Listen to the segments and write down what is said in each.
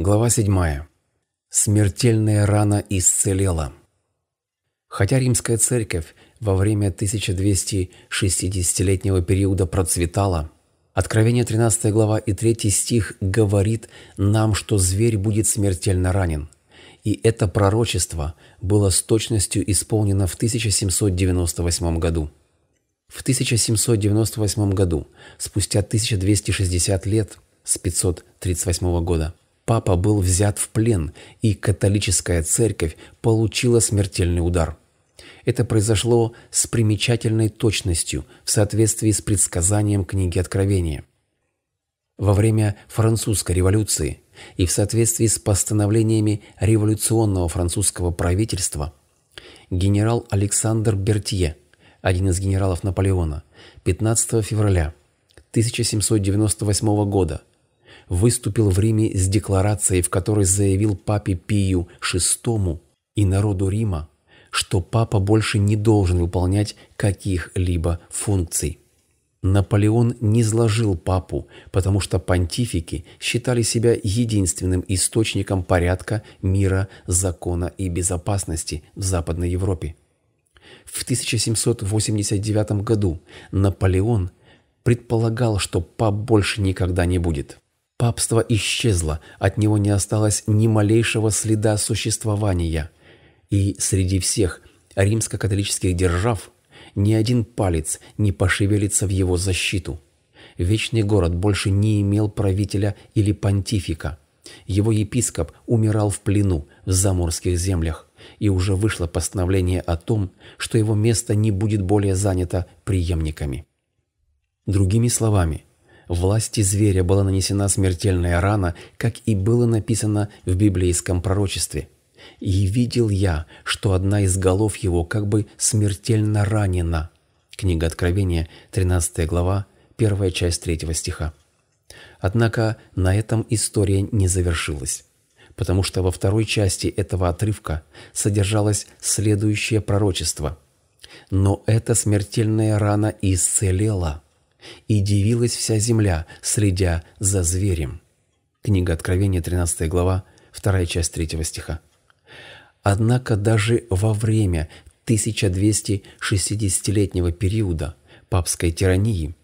Глава 7. Смертельная рана исцелела. Хотя римская церковь во время 1260-летнего периода процветала, Откровение 13 глава и 3 стих говорит нам, что зверь будет смертельно ранен. И это пророчество было с точностью исполнено в 1798 году. В 1798 году, спустя 1260 лет с 538 года, папа был взят в плен, и католическая церковь получила смертельный удар. Это произошло с примечательной точностью в соответствии с предсказанием книги Откровения. Во время французской революции и в соответствии с постановлениями революционного французского правительства генерал Александр Бертье, один из генералов Наполеона, 15 февраля 1798 года выступил в Риме с декларацией, в которой заявил папе Пию VI и народу Рима, что папа больше не должен выполнять каких-либо функций. Наполеон не зложил папу, потому что понтифики считали себя единственным источником порядка, мира, закона и безопасности в Западной Европе. В 1789 году Наполеон предполагал, что пап больше никогда не будет. Папство исчезло, от него не осталось ни малейшего следа существования. И среди всех римско-католических держав ни один палец не пошевелится в его защиту. Вечный город больше не имел правителя или понтифика. Его епископ умирал в плену в заморских землях, и уже вышло постановление о том, что его место не будет более занято преемниками. Другими словами – Власти зверя была нанесена смертельная рана, как и было написано в библейском пророчестве. «И видел я, что одна из голов его как бы смертельно ранена». Книга Откровения, 13 глава, 1 часть 3 стиха. Однако на этом история не завершилась, потому что во второй части этого отрывка содержалось следующее пророчество. «Но эта смертельная рана исцелела». «И дивилась вся земля, следя за зверем». Книга Откровения, 13 глава, 2 часть 3 стиха. Однако даже во время 1260-летнего периода папской тирании,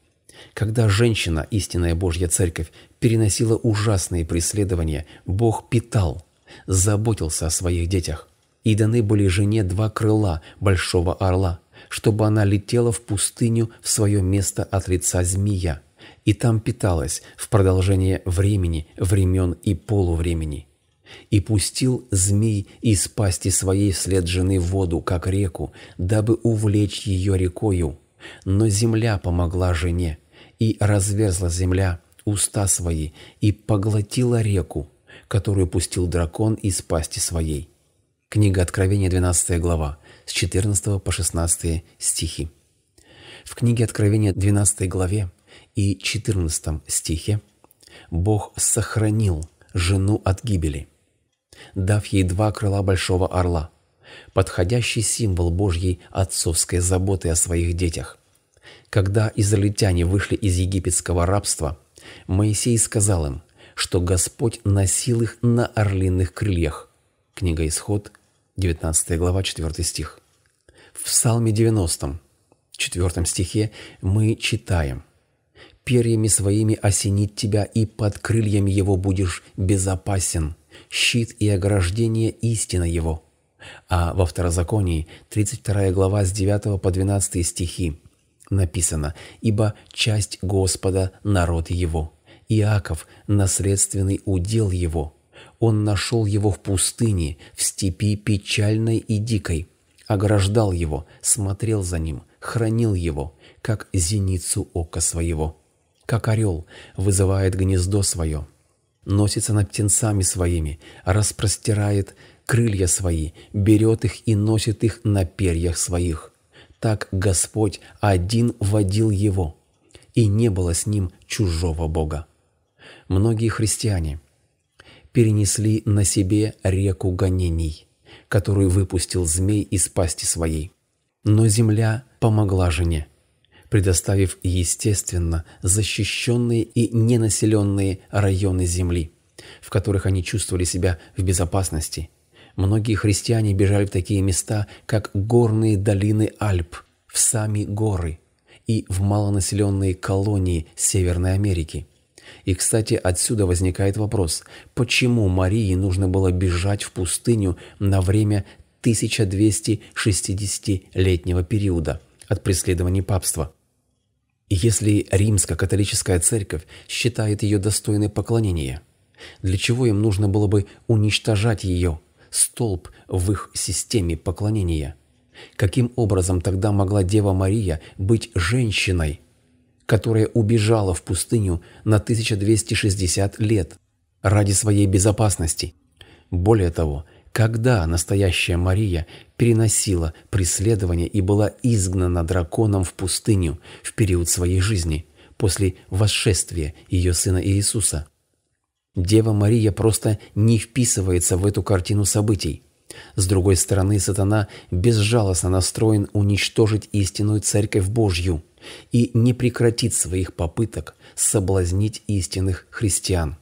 когда женщина, истинная Божья Церковь, переносила ужасные преследования, Бог питал, заботился о своих детях. И даны были жене два крыла большого орла – чтобы она летела в пустыню в свое место от лица змея, и там питалась в продолжение времени, времен и полувремени. И пустил змей из пасти своей вслед жены воду, как реку, дабы увлечь ее рекою. Но земля помогла жене, и разверзла земля уста свои, и поглотила реку, которую пустил дракон из пасти своей. Книга Откровения, 12 глава, с 14 по 16 стихи. В книге Откровения 12 главе и 14 стихе Бог сохранил жену от гибели, дав ей два крыла большого орла, подходящий символ Божьей отцовской заботы о своих детях. Когда израильтяне вышли из египетского рабства, Моисей сказал им, что Господь носил их на орлиных крыльях. Книга Исход, 19 глава, 4 стих. В Псалме 90, 4 стихе, мы читаем «Перьями своими осенит тебя, и под крыльями его будешь безопасен, щит и ограждение истина его». А во Второзаконии, 32 глава с 9 по 12 стихи, написано «Ибо часть Господа – народ его, Иаков – наследственный удел его, он нашел его в пустыне, в степи печальной и дикой, ограждал его, смотрел за ним, хранил его, как зеницу ока своего. Как орел вызывает гнездо свое, носится над птенцами своими, распростирает крылья свои, берет их и носит их на перьях своих. Так Господь один водил его, и не было с ним чужого Бога. Многие христиане – перенесли на себе реку гонений, которую выпустил змей из пасти своей. Но земля помогла жене, предоставив естественно защищенные и ненаселенные районы земли, в которых они чувствовали себя в безопасности. Многие христиане бежали в такие места, как горные долины Альп, в сами горы и в малонаселенные колонии Северной Америки – и, кстати, отсюда возникает вопрос, почему Марии нужно было бежать в пустыню на время 1260-летнего периода от преследований папства? И если римско-католическая церковь считает ее достойной поклонения, для чего им нужно было бы уничтожать ее, столб в их системе поклонения? Каким образом тогда могла Дева Мария быть женщиной – которая убежала в пустыню на 1260 лет ради своей безопасности. Более того, когда настоящая Мария переносила преследование и была изгнана драконом в пустыню в период своей жизни, после восшествия ее сына Иисуса. Дева Мария просто не вписывается в эту картину событий. С другой стороны, сатана безжалостно настроен уничтожить истинную Церковь Божью и не прекратит своих попыток соблазнить истинных христиан.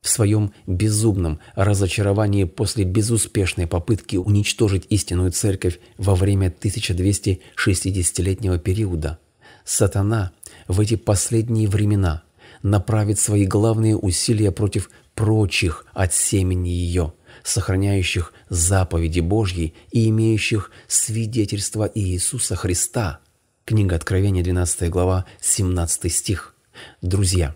В своем безумном разочаровании после безуспешной попытки уничтожить истинную церковь во время 1260-летнего периода, сатана в эти последние времена направит свои главные усилия против прочих от семени ее – сохраняющих заповеди Божьи и имеющих свидетельство Иисуса Христа. Книга Откровения, 12 глава, 17 стих. Друзья,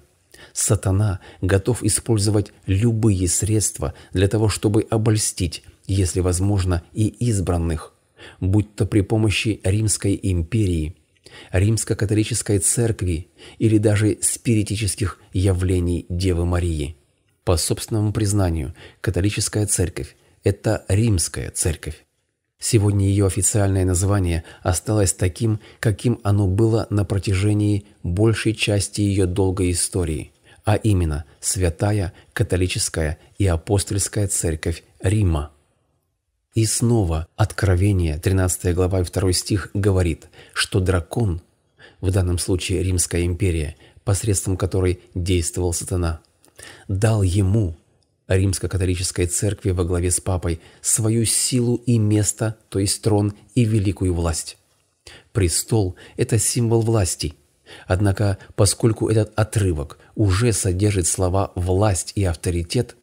сатана готов использовать любые средства для того, чтобы обольстить, если возможно, и избранных, будь то при помощи Римской империи, Римско-католической церкви или даже спиритических явлений Девы Марии – по собственному признанию, католическая церковь – это римская церковь. Сегодня ее официальное название осталось таким, каким оно было на протяжении большей части ее долгой истории, а именно Святая Католическая и Апостольская Церковь Рима. И снова Откровение, 13 глава и 2 стих, говорит, что дракон, в данном случае Римская империя, посредством которой действовал сатана – дал ему, римско-католической церкви во главе с папой, свою силу и место, то есть трон и великую власть. Престол – это символ власти. Однако, поскольку этот отрывок уже содержит слова «власть» и «авторитет»,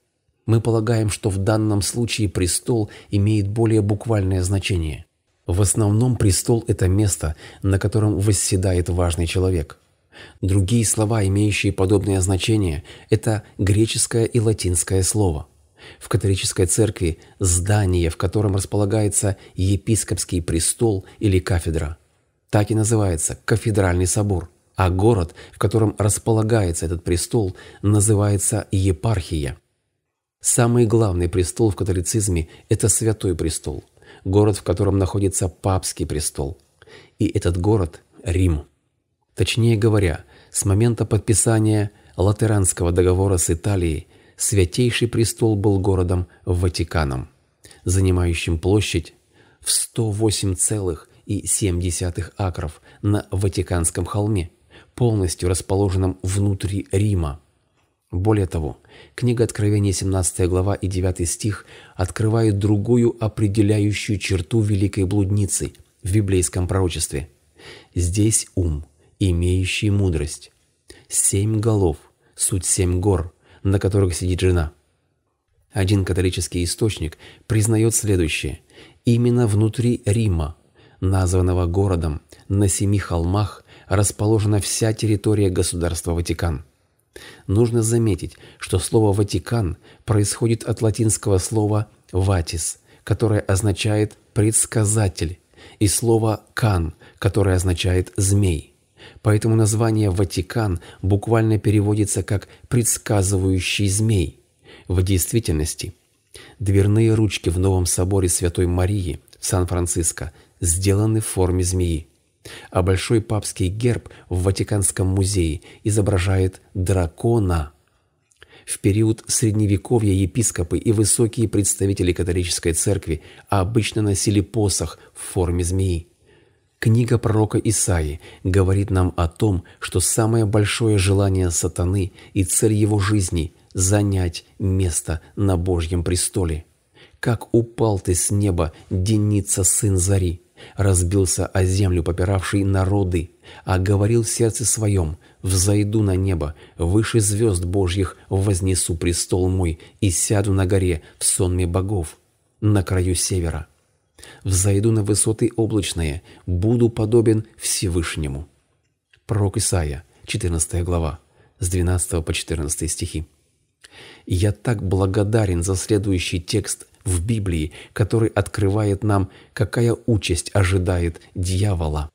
мы полагаем, что в данном случае престол имеет более буквальное значение. В основном престол – это место, на котором восседает важный человек – Другие слова, имеющие подобное значение, это греческое и латинское слово. В католической церкви – здание, в котором располагается епископский престол или кафедра. Так и называется кафедральный собор. А город, в котором располагается этот престол, называется епархия. Самый главный престол в католицизме – это Святой Престол, город, в котором находится Папский престол. И этот город – Рим. Точнее говоря, с момента подписания Латеранского договора с Италией Святейший престол был городом Ватиканом, занимающим площадь в 108,7 акров на Ватиканском холме, полностью расположенном внутри Рима. Более того, книга Откровения 17 глава и 9 стих открывает другую определяющую черту великой блудницы в библейском пророчестве. Здесь ум – имеющий мудрость. Семь голов, суть семь гор, на которых сидит жена. Один католический источник признает следующее. Именно внутри Рима, названного городом, на семи холмах расположена вся территория государства Ватикан. Нужно заметить, что слово «Ватикан» происходит от латинского слова «ватис», которое означает «предсказатель», и слово «кан», которое означает «змей» поэтому название «Ватикан» буквально переводится как «предсказывающий змей». В действительности, дверные ручки в новом соборе Святой Марии в Сан-Франциско сделаны в форме змеи, а большой папский герб в Ватиканском музее изображает дракона – в период Средневековья епископы и высокие представители католической церкви обычно носили посох в форме змеи. Книга пророка Исаи говорит нам о том, что самое большое желание сатаны и цель его жизни – занять место на Божьем престоле. «Как упал ты с неба, деница сын зари!» Разбился о землю попиравший народы, а говорил в сердце своем «Взойду на небо, выше звезд Божьих вознесу престол мой и сяду на горе в сонме богов, на краю севера». Взойду на высоты облачные, буду подобен Всевышнему. Пророк Исаия, 14 глава, с 12 по 14 стихи. Я так благодарен за следующий текст в Библии, который открывает нам, какая участь ожидает дьявола.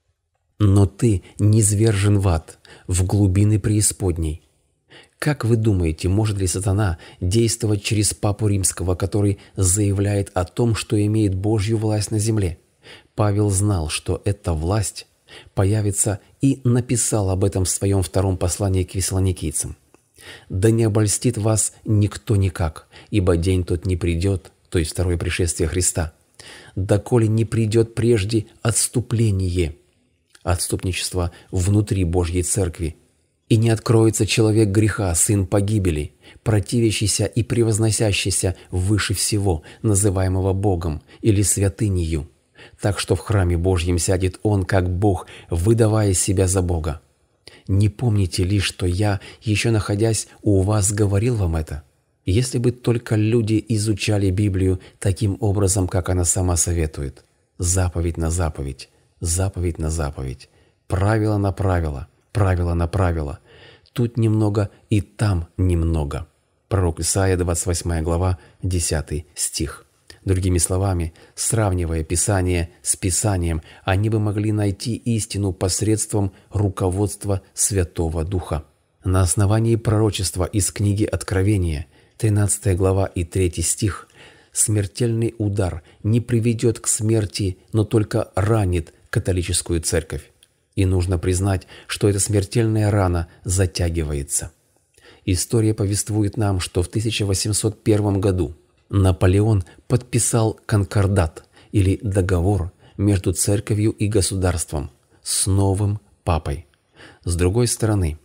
«Но ты низвержен в ад, в глубины преисподней, как вы думаете, может ли сатана действовать через Папу Римского, который заявляет о том, что имеет Божью власть на земле? Павел знал, что эта власть появится и написал об этом в своем втором послании к веслоникийцам. «Да не обольстит вас никто никак, ибо день тот не придет, то есть второе пришествие Христа, доколе не придет прежде отступление, отступничество внутри Божьей Церкви, и не откроется человек греха, сын погибели, противящийся и превозносящийся выше всего, называемого Богом или святынею. Так что в храме Божьем сядет он, как Бог, выдавая себя за Бога. Не помните ли, что я, еще находясь у вас, говорил вам это? Если бы только люди изучали Библию таким образом, как она сама советует. Заповедь на заповедь, заповедь на заповедь, правило на правило, правило на правило. Тут немного и там немного. Пророк Исаия, 28 глава, 10 стих. Другими словами, сравнивая Писание с Писанием, они бы могли найти истину посредством руководства Святого Духа. На основании пророчества из книги Откровения, 13 глава и 3 стих, смертельный удар не приведет к смерти, но только ранит католическую церковь. И нужно признать, что эта смертельная рана затягивается. История повествует нам, что в 1801 году Наполеон подписал конкордат или договор между церковью и государством с новым папой. С другой стороны,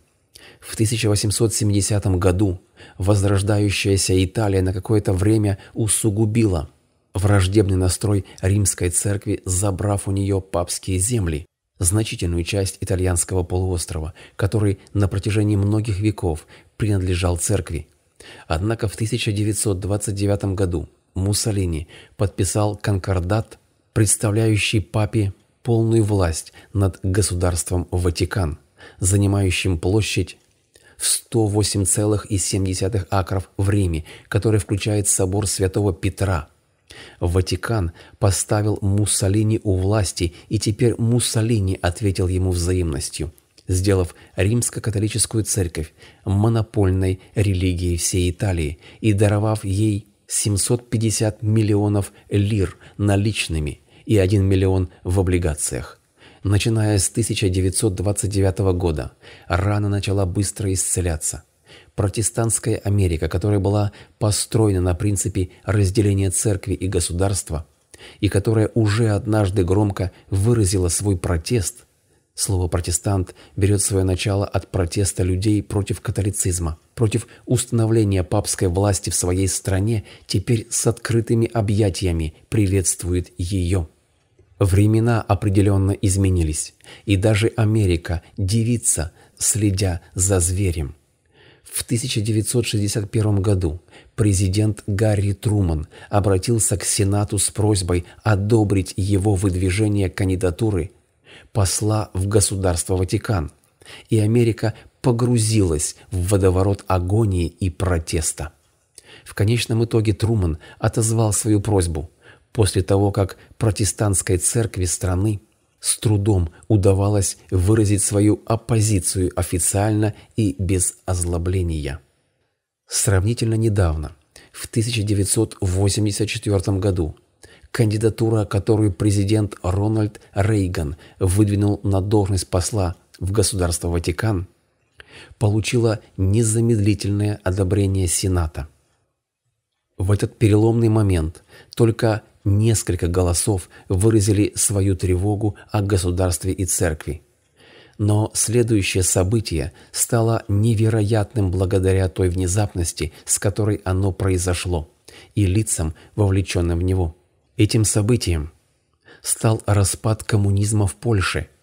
в 1870 году возрождающаяся Италия на какое-то время усугубила враждебный настрой римской церкви, забрав у нее папские земли, значительную часть итальянского полуострова, который на протяжении многих веков принадлежал церкви. Однако в 1929 году Муссолини подписал конкордат, представляющий папе полную власть над государством Ватикан, занимающим площадь в 108,7 акров в Риме, который включает собор Святого Петра – Ватикан поставил Муссолини у власти, и теперь Муссолини ответил ему взаимностью, сделав римско-католическую церковь монопольной религией всей Италии и даровав ей 750 миллионов лир наличными и 1 миллион в облигациях. Начиная с 1929 года, рана начала быстро исцеляться протестантская Америка, которая была построена на принципе разделения церкви и государства, и которая уже однажды громко выразила свой протест, слово «протестант» берет свое начало от протеста людей против католицизма, против установления папской власти в своей стране, теперь с открытыми объятиями приветствует ее. Времена определенно изменились, и даже Америка девица, следя за зверем. В 1961 году президент Гарри Труман обратился к Сенату с просьбой одобрить его выдвижение кандидатуры посла в государство Ватикан, и Америка погрузилась в водоворот агонии и протеста. В конечном итоге Труман отозвал свою просьбу после того, как протестантской церкви страны с трудом удавалось выразить свою оппозицию официально и без озлобления. Сравнительно недавно, в 1984 году, кандидатура, которую президент Рональд Рейган выдвинул на должность посла в государство Ватикан, получила незамедлительное одобрение Сената. В этот переломный момент только несколько голосов выразили свою тревогу о государстве и церкви. Но следующее событие стало невероятным благодаря той внезапности, с которой оно произошло, и лицам, вовлеченным в него. Этим событием стал распад коммунизма в Польше –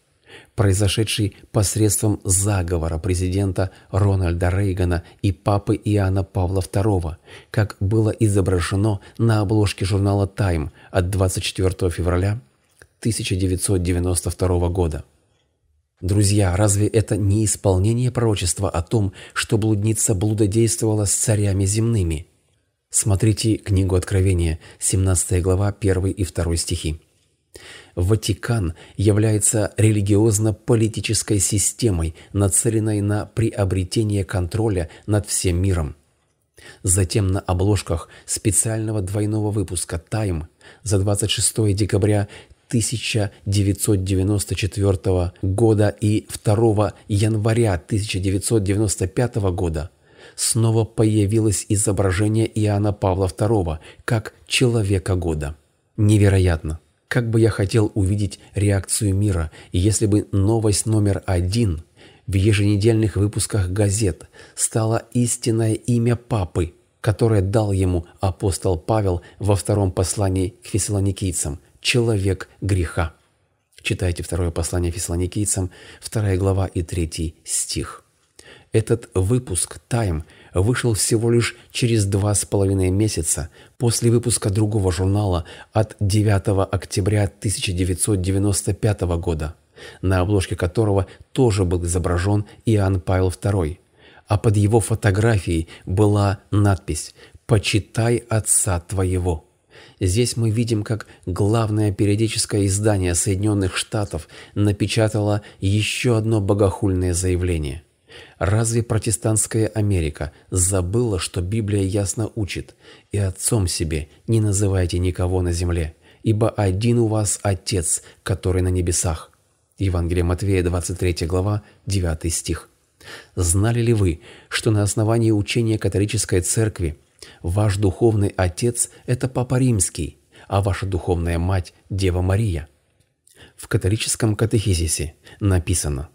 произошедший посредством заговора президента Рональда Рейгана и папы Иоанна Павла II, как было изображено на обложке журнала Time от 24 февраля 1992 года. Друзья, разве это не исполнение пророчества о том, что блудница блудодействовала с царями земными? Смотрите книгу Откровения, 17 глава, 1 и 2 стихи. Ватикан является религиозно-политической системой, нацеленной на приобретение контроля над всем миром. Затем на обложках специального двойного выпуска «Тайм» за 26 декабря 1994 года и 2 января 1995 года снова появилось изображение Иоанна Павла II как «Человека года». Невероятно! Как бы я хотел увидеть реакцию мира, если бы новость номер один в еженедельных выпусках газет стала истинное имя Папы, которое дал ему апостол Павел во втором послании к фессалоникийцам «Человек греха». Читайте второе послание фессалоникийцам, вторая глава и третий стих. Этот выпуск «Тайм» вышел всего лишь через два с половиной месяца после выпуска другого журнала от 9 октября 1995 года, на обложке которого тоже был изображен Иоанн Павел II, а под его фотографией была надпись «Почитай отца твоего». Здесь мы видим, как главное периодическое издание Соединенных Штатов напечатало еще одно богохульное заявление – Разве протестантская Америка забыла, что Библия ясно учит «И отцом себе не называйте никого на земле, ибо один у вас Отец, который на небесах». Евангелие Матвея, 23 глава, 9 стих. Знали ли вы, что на основании учения католической церкви ваш духовный отец – это Папа Римский, а ваша духовная мать – Дева Мария? В католическом катехизисе написано –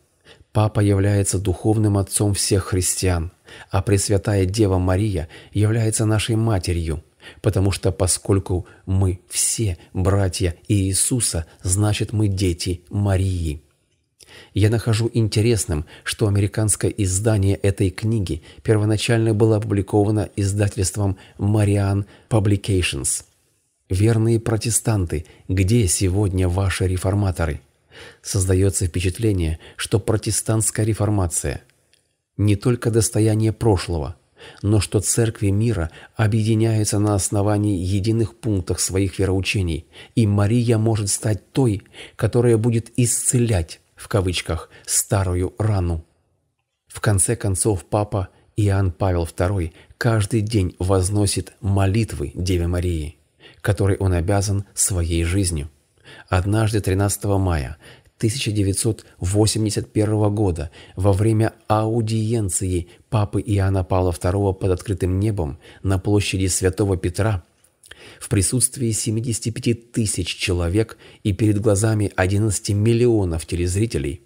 Папа является духовным отцом всех христиан, а Пресвятая Дева Мария является нашей матерью, потому что поскольку мы все братья Иисуса, значит мы дети Марии. Я нахожу интересным, что американское издание этой книги первоначально было опубликовано издательством Marian Publications. Верные протестанты, где сегодня ваши реформаторы? Создается впечатление, что протестантская реформация – не только достояние прошлого, но что церкви мира объединяются на основании единых пунктов своих вероучений, и Мария может стать той, которая будет «исцелять» в кавычках «старую рану». В конце концов, Папа Иоанн Павел II каждый день возносит молитвы Деве Марии, которой он обязан своей жизнью однажды 13 мая 1981 года во время аудиенции папы Иоанна Павла II под открытым небом на площади Святого Петра в присутствии 75 тысяч человек и перед глазами 11 миллионов телезрителей,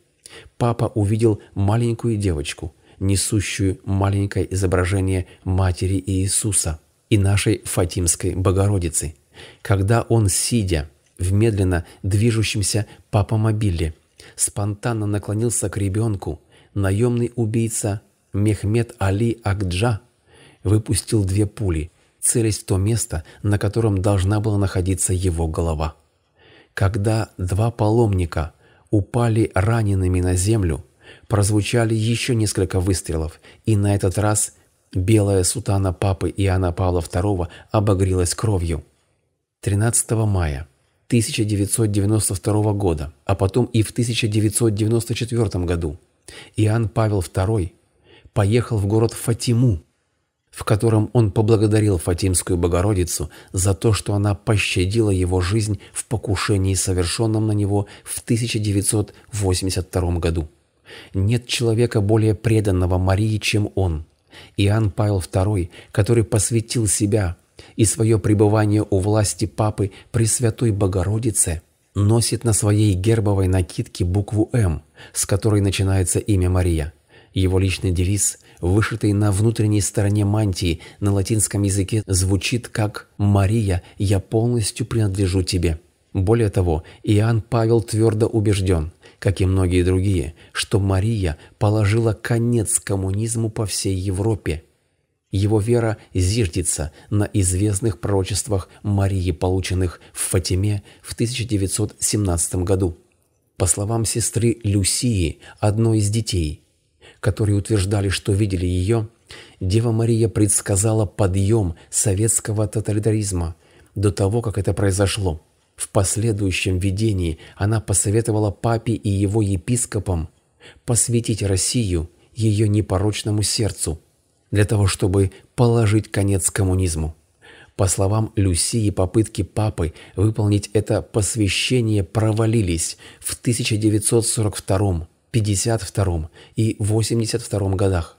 папа увидел маленькую девочку, несущую маленькое изображение Матери Иисуса и нашей Фатимской Богородицы. Когда он, сидя, в медленно движущемся папомобиле. Спонтанно наклонился к ребенку. Наемный убийца Мехмед Али Акджа выпустил две пули, целясь в то место, на котором должна была находиться его голова. Когда два паломника упали ранеными на землю, прозвучали еще несколько выстрелов, и на этот раз белая сутана папы Иоанна Павла II обогрелась кровью. 13 мая 1992 года, а потом и в 1994 году Иоанн Павел II поехал в город Фатиму, в котором он поблагодарил Фатимскую Богородицу за то, что она пощадила его жизнь в покушении, совершенном на него в 1982 году. Нет человека более преданного Марии, чем он. Иоанн Павел II, который посвятил себя и свое пребывание у власти Папы Пресвятой Богородице носит на своей гербовой накидке букву «М», с которой начинается имя Мария. Его личный девиз, вышитый на внутренней стороне мантии на латинском языке, звучит как «Мария, я полностью принадлежу тебе». Более того, Иоанн Павел твердо убежден, как и многие другие, что Мария положила конец коммунизму по всей Европе – его вера зиждется на известных пророчествах Марии, полученных в Фатиме в 1917 году. По словам сестры Люсии, одной из детей, которые утверждали, что видели ее, Дева Мария предсказала подъем советского тоталитаризма до того, как это произошло. В последующем видении она посоветовала папе и его епископам посвятить Россию ее непорочному сердцу – для того, чтобы положить конец коммунизму. По словам Люсии, попытки папы выполнить это посвящение провалились в 1942, 52 и 82 годах.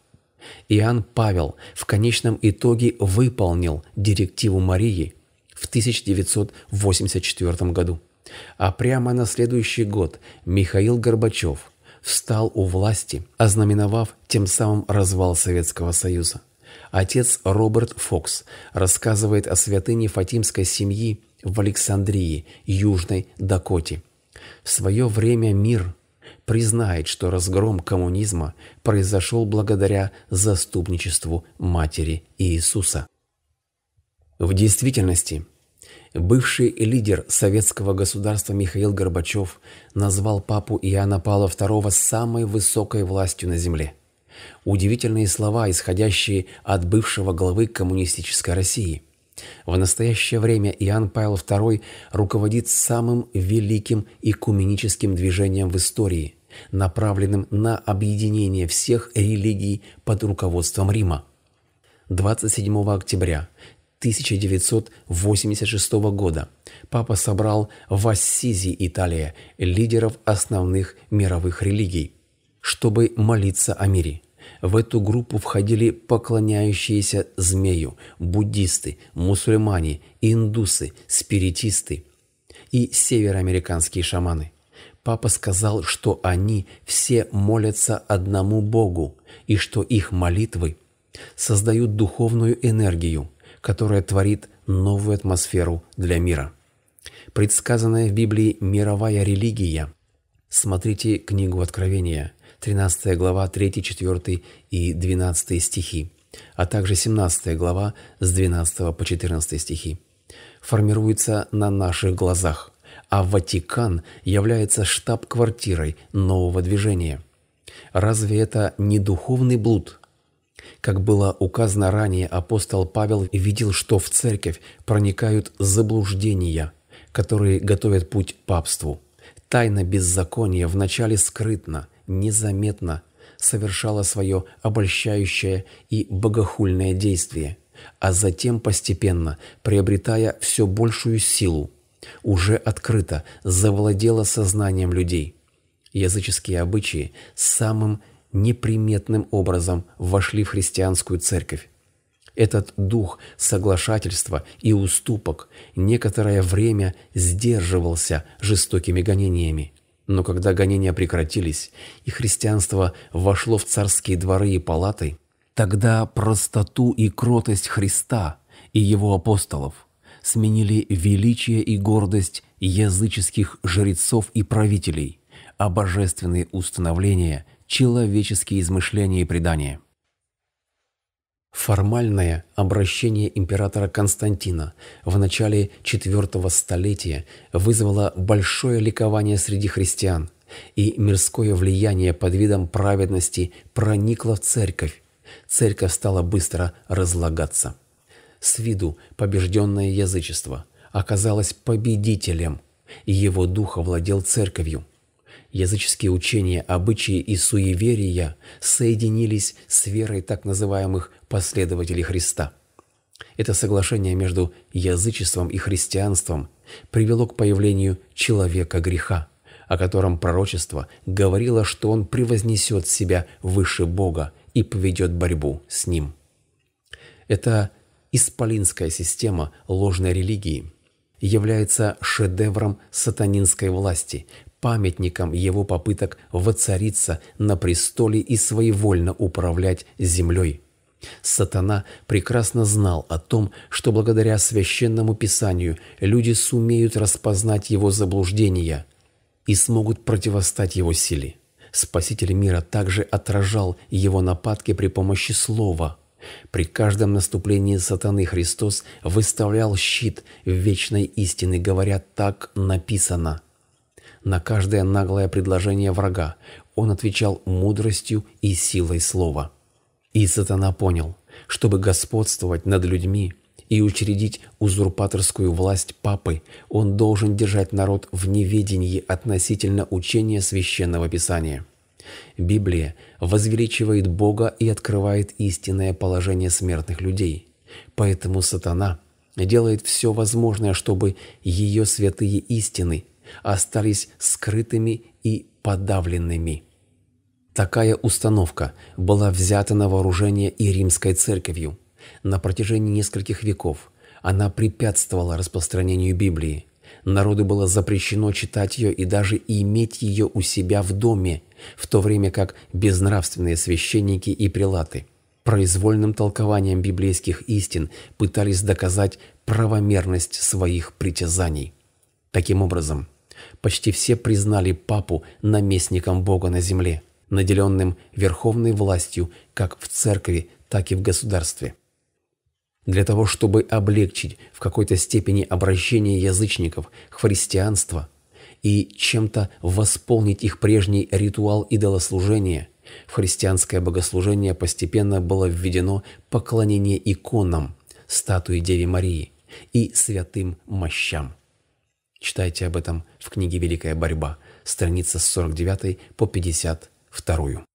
Иоанн Павел в конечном итоге выполнил директиву Марии в 1984 году. А прямо на следующий год Михаил Горбачев – встал у власти, ознаменовав тем самым развал Советского Союза. Отец Роберт Фокс рассказывает о святыне фатимской семьи в Александрии, Южной Дакоте. В свое время мир признает, что разгром коммунизма произошел благодаря заступничеству Матери Иисуса. В действительности – Бывший лидер советского государства Михаил Горбачев назвал папу Иоанна Павла II самой высокой властью на земле. Удивительные слова, исходящие от бывшего главы коммунистической России. В настоящее время Иоанн Павел II руководит самым великим экуменическим движением в истории, направленным на объединение всех религий под руководством Рима. 27 октября 1986 года папа собрал в Ассизи, Италия, лидеров основных мировых религий, чтобы молиться о мире. В эту группу входили поклоняющиеся змею, буддисты, мусульмане, индусы, спиритисты и североамериканские шаманы. Папа сказал, что они все молятся одному Богу и что их молитвы создают духовную энергию – которая творит новую атмосферу для мира. Предсказанная в Библии мировая религия. Смотрите книгу Откровения, 13 глава, 3, 4 и 12 стихи, а также 17 глава с 12 по 14 стихи. Формируется на наших глазах, а Ватикан является штаб-квартирой нового движения. Разве это не духовный блуд, как было указано ранее, апостол Павел видел, что в церковь проникают заблуждения, которые готовят путь папству. Тайна беззакония вначале скрытно, незаметно совершала свое обольщающее и богохульное действие, а затем постепенно, приобретая все большую силу, уже открыто завладела сознанием людей. Языческие обычаи самым неприметным образом вошли в христианскую церковь. Этот дух соглашательства и уступок некоторое время сдерживался жестокими гонениями. Но когда гонения прекратились, и христианство вошло в царские дворы и палаты, тогда простоту и кротость Христа и его апостолов сменили величие и гордость языческих жрецов и правителей, а божественные установления человеческие измышления и предания. Формальное обращение императора Константина в начале IV столетия вызвало большое ликование среди христиан, и мирское влияние под видом праведности проникло в церковь. Церковь стала быстро разлагаться. С виду побежденное язычество оказалось победителем, и его дух овладел церковью – Языческие учения, обычаи и суеверия соединились с верой так называемых последователей Христа. Это соглашение между язычеством и христианством привело к появлению человека греха, о котором пророчество говорило, что он превознесет себя выше Бога и поведет борьбу с ним. Это исполинская система ложной религии является шедевром сатанинской власти, памятником его попыток воцариться на престоле и своевольно управлять землей. Сатана прекрасно знал о том, что благодаря священному писанию люди сумеют распознать его заблуждения и смогут противостать его силе. Спаситель мира также отражал его нападки при помощи слова. При каждом наступлении сатаны Христос выставлял щит вечной истины, говоря «так написано» на каждое наглое предложение врага, он отвечал мудростью и силой слова. И сатана понял, чтобы господствовать над людьми и учредить узурпаторскую власть папы, он должен держать народ в неведении относительно учения Священного Писания. Библия возвеличивает Бога и открывает истинное положение смертных людей. Поэтому сатана делает все возможное, чтобы ее святые истины остались скрытыми и подавленными. Такая установка была взята на вооружение и римской церковью. На протяжении нескольких веков она препятствовала распространению Библии. Народу было запрещено читать ее и даже иметь ее у себя в доме, в то время как безнравственные священники и прилаты произвольным толкованием библейских истин пытались доказать правомерность своих притязаний. Таким образом, Почти все признали папу наместником Бога на земле, наделенным верховной властью как в церкви, так и в государстве. Для того, чтобы облегчить в какой-то степени обращение язычников христианства и чем-то восполнить их прежний ритуал идолослужения, в христианское богослужение постепенно было введено поклонение иконам, статуи Деви Марии и святым мощам. Читайте об этом в книге «Великая борьба», страница с 49 по 52.